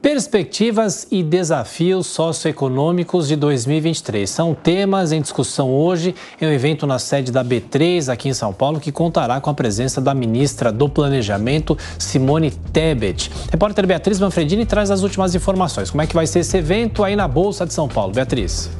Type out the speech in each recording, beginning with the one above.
Perspectivas e desafios socioeconômicos de 2023 são temas em discussão hoje em um evento na sede da B3 aqui em São Paulo que contará com a presença da ministra do Planejamento, Simone Tebet. repórter Beatriz Manfredini traz as últimas informações. Como é que vai ser esse evento aí na Bolsa de São Paulo, Beatriz?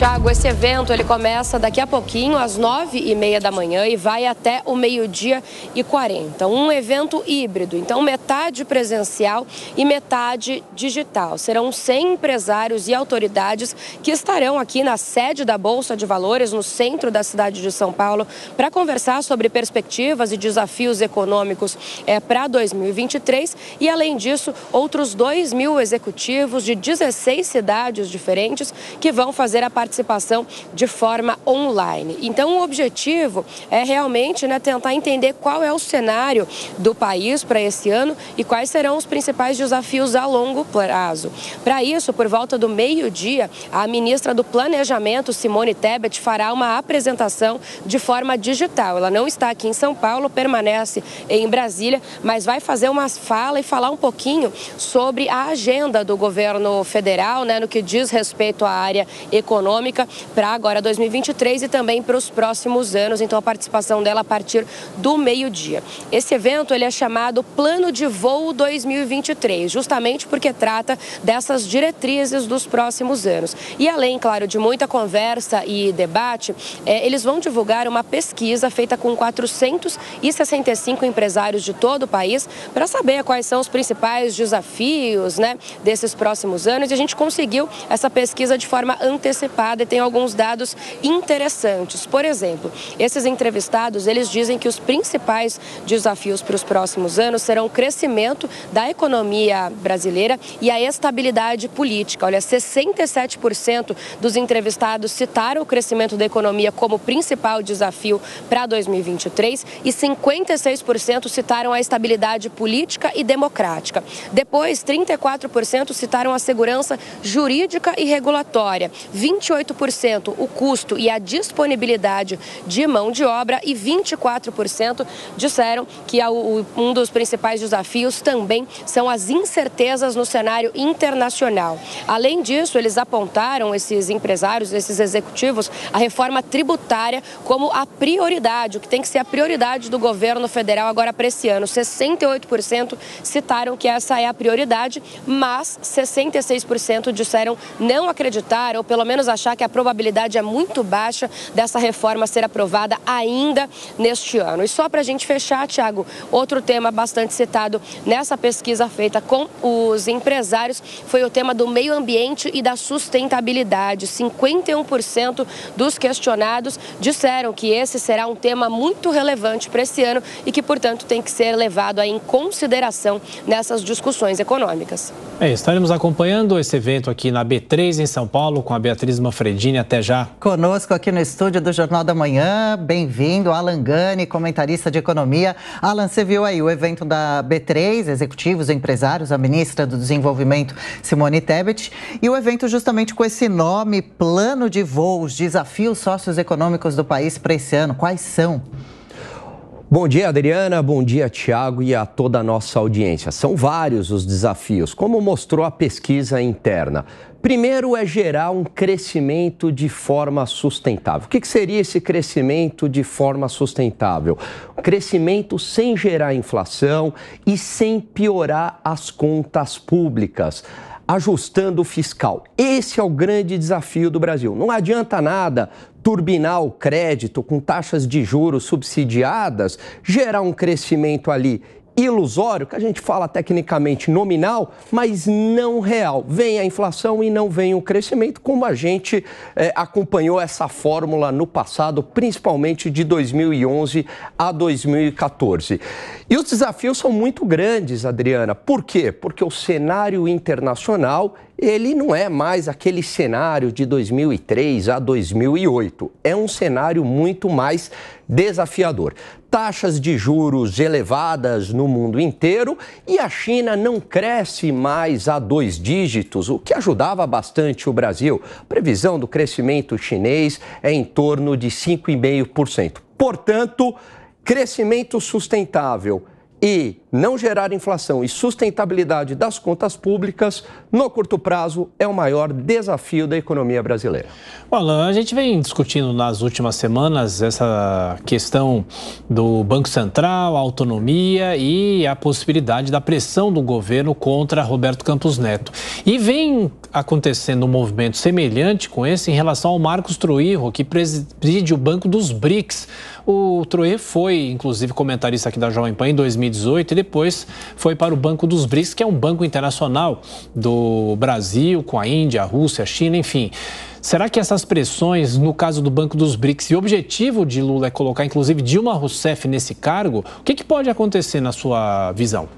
Tiago, esse evento ele começa daqui a pouquinho, às nove e meia da manhã e vai até o meio-dia e quarenta. Um evento híbrido, então metade presencial e metade digital. Serão 100 empresários e autoridades que estarão aqui na sede da Bolsa de Valores, no centro da cidade de São Paulo, para conversar sobre perspectivas e desafios econômicos é, para 2023 e, além disso, outros dois mil executivos de 16 cidades diferentes que vão fazer a parte participação de forma online. Então, o objetivo é realmente né, tentar entender qual é o cenário do país para esse ano e quais serão os principais desafios a longo prazo. Para isso, por volta do meio-dia, a ministra do Planejamento, Simone Tebet, fará uma apresentação de forma digital. Ela não está aqui em São Paulo, permanece em Brasília, mas vai fazer uma fala e falar um pouquinho sobre a agenda do governo federal, né, no que diz respeito à área econômica econômica para agora 2023 e também para os próximos anos. Então a participação dela a partir do meio-dia. Esse evento ele é chamado Plano de Voo 2023, justamente porque trata dessas diretrizes dos próximos anos. E além, claro, de muita conversa e debate, é, eles vão divulgar uma pesquisa feita com 465 empresários de todo o país para saber quais são os principais desafios né, desses próximos anos. E a gente conseguiu essa pesquisa de forma antecipada e tem alguns dados interessantes. Por exemplo, esses entrevistados, eles dizem que os principais desafios para os próximos anos serão o crescimento da economia brasileira e a estabilidade política. Olha, 67% dos entrevistados citaram o crescimento da economia como principal desafio para 2023 e 56% citaram a estabilidade política e democrática. Depois, 34% citaram a segurança jurídica e regulatória, 28% 38% o custo e a disponibilidade de mão de obra e 24% disseram que um dos principais desafios também são as incertezas no cenário internacional. Além disso, eles apontaram esses empresários, esses executivos, a reforma tributária como a prioridade, o que tem que ser a prioridade do governo federal agora para esse ano. 68% citaram que essa é a prioridade, mas 66% disseram não acreditar ou pelo menos achar achar que a probabilidade é muito baixa dessa reforma ser aprovada ainda neste ano. E só para a gente fechar, Tiago, outro tema bastante citado nessa pesquisa feita com os empresários foi o tema do meio ambiente e da sustentabilidade. 51% dos questionados disseram que esse será um tema muito relevante para esse ano e que, portanto, tem que ser levado em consideração nessas discussões econômicas. É, estaremos acompanhando esse evento aqui na B3 em São Paulo com a Beatriz Manfred. Fredini. Até já. Conosco aqui no estúdio do Jornal da Manhã, bem-vindo, Alan Gani, comentarista de economia. Alan, você viu aí o evento da B3, executivos, empresários, a ministra do Desenvolvimento, Simone Tebet, e o evento justamente com esse nome, Plano de Voos, Desafios Socioeconômicos do País para esse ano. Quais são? Bom dia, Adriana. Bom dia, Tiago e a toda a nossa audiência. São vários os desafios, como mostrou a pesquisa interna. Primeiro é gerar um crescimento de forma sustentável. O que, seria esse crescimento de forma sustentável? crescimento sem gerar inflação e sem piorar as contas públicas ajustando o fiscal. Esse é o grande desafio do Brasil. Não adianta nada turbinar o crédito com taxas de juros subsidiadas, gerar um crescimento ali ilusório, que a gente fala tecnicamente nominal, mas não real. Vem a inflação e não vem o crescimento, como a gente eh, acompanhou essa fórmula no passado, principalmente de 2011 a 2014. E os desafios são muito grandes, Adriana. Por quê? Porque o cenário internacional ele não é mais aquele cenário de 2003 a 2008. É um cenário muito mais desafiador. Taxas de juros elevadas no mundo inteiro e a China não cresce mais a dois dígitos, o que ajudava bastante o Brasil. A previsão do crescimento chinês é em torno de 5,5%. Portanto, crescimento sustentável e não gerar inflação e sustentabilidade das contas públicas, no curto prazo, é o maior desafio da economia brasileira. Alan, a gente vem discutindo nas últimas semanas essa questão do Banco Central, a autonomia e a possibilidade da pressão do governo contra Roberto Campos Neto. E vem acontecendo um movimento semelhante com esse em relação ao Marcos Troirro, que preside o Banco dos BRICS. O Troirro foi, inclusive, comentarista aqui da Jovem Pan em 2018 e depois foi para o Banco dos BRICS, que é um banco internacional do Brasil, com a Índia, a Rússia, a China, enfim. Será que essas pressões, no caso do Banco dos BRICS, e o objetivo de Lula é colocar, inclusive, Dilma Rousseff nesse cargo, o que, que pode acontecer na sua visão?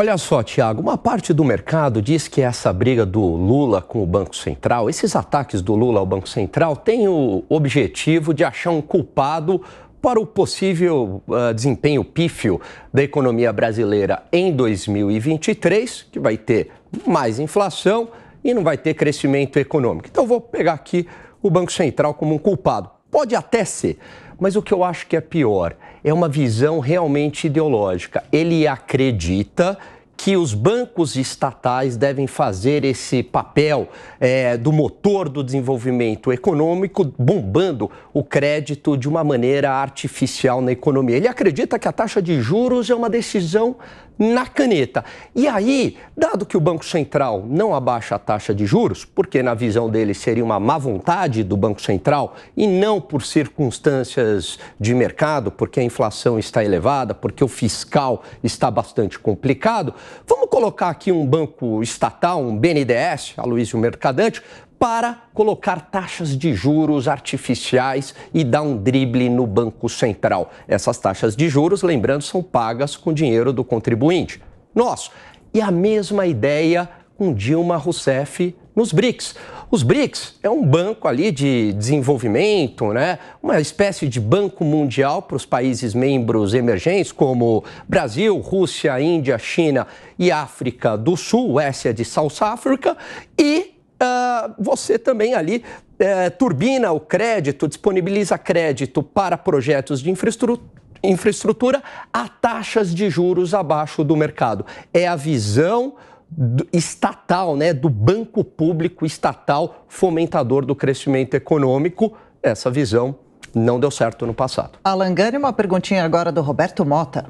Olha só, Tiago, uma parte do mercado diz que essa briga do Lula com o Banco Central, esses ataques do Lula ao Banco Central, tem o objetivo de achar um culpado para o possível uh, desempenho pífio da economia brasileira em 2023, que vai ter mais inflação e não vai ter crescimento econômico. Então, vou pegar aqui o Banco Central como um culpado. Pode até ser, mas o que eu acho que é pior é uma visão realmente ideológica. Ele acredita que os bancos estatais devem fazer esse papel é, do motor do desenvolvimento econômico, bombando o crédito de uma maneira artificial na economia. Ele acredita que a taxa de juros é uma decisão na caneta. E aí, dado que o Banco Central não abaixa a taxa de juros, porque na visão dele seria uma má vontade do Banco Central e não por circunstâncias de mercado, porque a inflação está elevada, porque o fiscal está bastante complicado, vamos colocar aqui um banco estatal, um BNDES, Aloysio Mercadante, para colocar taxas de juros artificiais e dar um drible no Banco Central. Essas taxas de juros, lembrando, são pagas com dinheiro do contribuinte. Nosso. E a mesma ideia com Dilma Rousseff nos BRICS. Os BRICS é um banco ali de desenvolvimento, né? uma espécie de banco mundial para os países membros emergentes, como Brasil, Rússia, Índia, China e África do Sul, essa é de South Africa, e uh, você também ali uh, turbina o crédito, disponibiliza crédito para projetos de infraestrutura infraestrutura a taxas de juros abaixo do mercado. É a visão do, estatal, né, do banco público estatal fomentador do crescimento econômico. Essa visão não deu certo no passado. Alan Gani, uma perguntinha agora do Roberto Mota.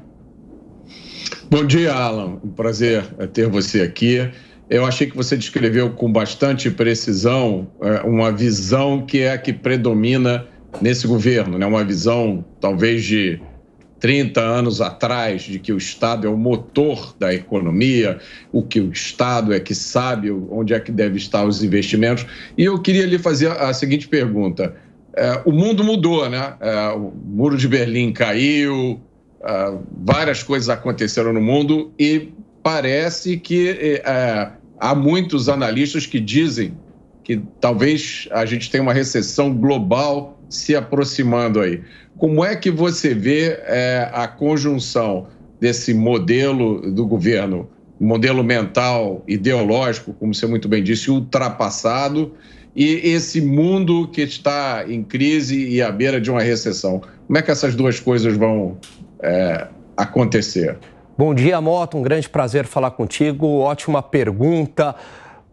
Bom dia, Alan. Um prazer eh, ter você aqui. Eu achei que você descreveu com bastante precisão é, uma visão que é a que predomina nesse governo, né? uma visão talvez de 30 anos atrás, de que o Estado é o motor da economia, o que o Estado é que sabe onde é que deve estar os investimentos. E eu queria lhe fazer a seguinte pergunta. É, o mundo mudou, né? É, o muro de Berlim caiu, várias coisas aconteceram no mundo e parece que é, Há muitos analistas que dizem que talvez a gente tenha uma recessão global se aproximando aí. Como é que você vê é, a conjunção desse modelo do governo, modelo mental, ideológico, como você muito bem disse, ultrapassado, e esse mundo que está em crise e à beira de uma recessão? Como é que essas duas coisas vão é, acontecer? Bom dia, moto. Um grande prazer falar contigo. Ótima pergunta.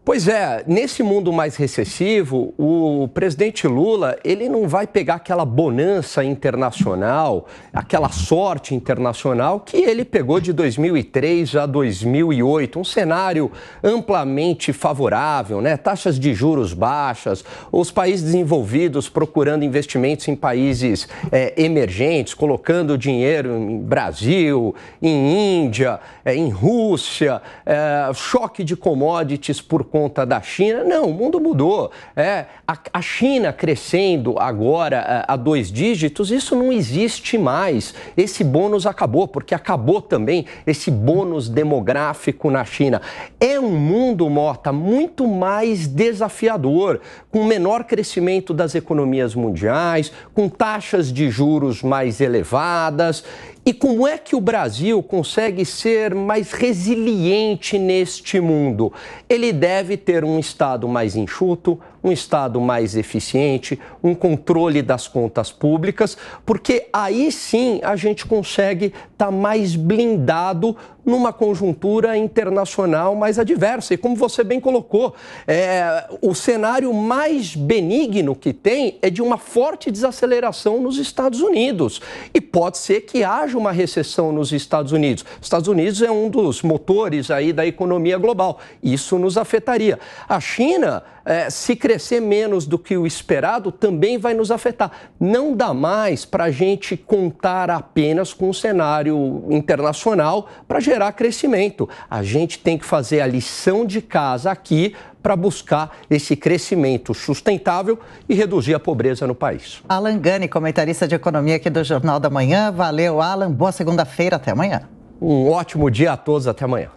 Pois é, nesse mundo mais recessivo, o presidente Lula, ele não vai pegar aquela bonança internacional, aquela sorte internacional que ele pegou de 2003 a 2008, um cenário amplamente favorável, né? Taxas de juros baixas, os países desenvolvidos procurando investimentos em países é, emergentes, colocando dinheiro em Brasil, em Índia, é, em Rússia, é, choque de commodities por conta da China. Não, o mundo mudou. É, a, a China crescendo agora a, é, a dois dígitos, isso não existe mais. Esse bônus acabou, porque acabou também esse bônus demográfico na China. É um mundo, Mota, muito mais desafiador, com menor crescimento das economias mundiais, com taxas de juros mais elevadas e como é que o Brasil consegue ser mais resiliente neste mundo? Ele deve ter um Estado mais enxuto, um Estado mais eficiente, um controle das contas públicas, porque aí sim a gente consegue estar tá mais blindado numa conjuntura internacional mais adversa. E como você bem colocou, é, o cenário mais benigno que tem é de uma forte desaceleração nos Estados Unidos. E pode ser que haja uma recessão nos Estados Unidos. Estados Unidos é um dos motores aí da economia global. Isso nos afetaria. A China é, se crescer menos do que o esperado, também vai nos afetar. Não dá mais para a gente contar apenas com o cenário internacional para gerar crescimento. A gente tem que fazer a lição de casa aqui para buscar esse crescimento sustentável e reduzir a pobreza no país. Alan Gani, comentarista de economia aqui do Jornal da Manhã. Valeu, Alan. Boa segunda-feira. Até amanhã. Um ótimo dia a todos. Até amanhã.